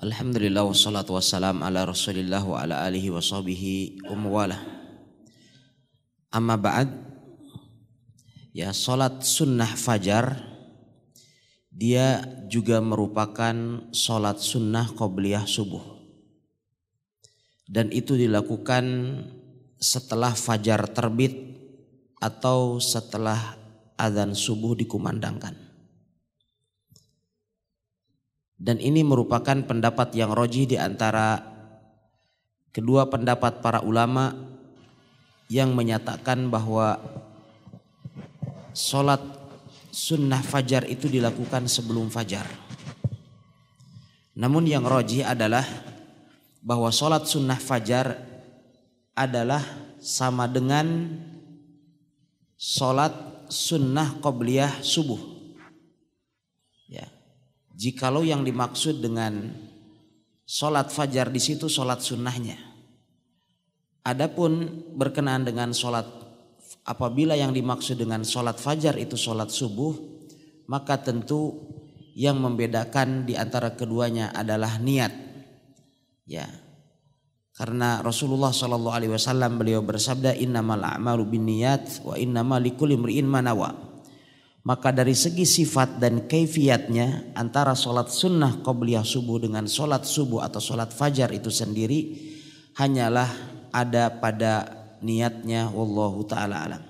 Alhamdulillah wassalatu wassalam ala rasulillah wa ala alihi wa sahbihi umwala Amma ba'd Ya salat sunnah fajar Dia juga merupakan salat sunnah qobliyah subuh Dan itu dilakukan setelah fajar terbit Atau setelah azan subuh dikumandangkan dan ini merupakan pendapat yang roji di antara kedua pendapat para ulama yang menyatakan bahwa sholat sunnah fajar itu dilakukan sebelum fajar. Namun yang roji adalah bahwa sholat sunnah fajar adalah sama dengan sholat sunnah qobliyah subuh. Jikalau yang dimaksud dengan sholat fajar di situ sholat sunnahnya. Adapun berkenaan dengan sholat apabila yang dimaksud dengan sholat fajar itu sholat subuh maka tentu yang membedakan di antara keduanya adalah niat. Ya. Karena Rasulullah Shallallahu alaihi wasallam beliau bersabda innamal a'malu binniyat wa innamal likulli manawa. Maka dari segi sifat dan kaifiatnya antara sholat sunnah qobliyah subuh dengan sholat subuh atau sholat fajar itu sendiri hanyalah ada pada niatnya wallahu taala alam.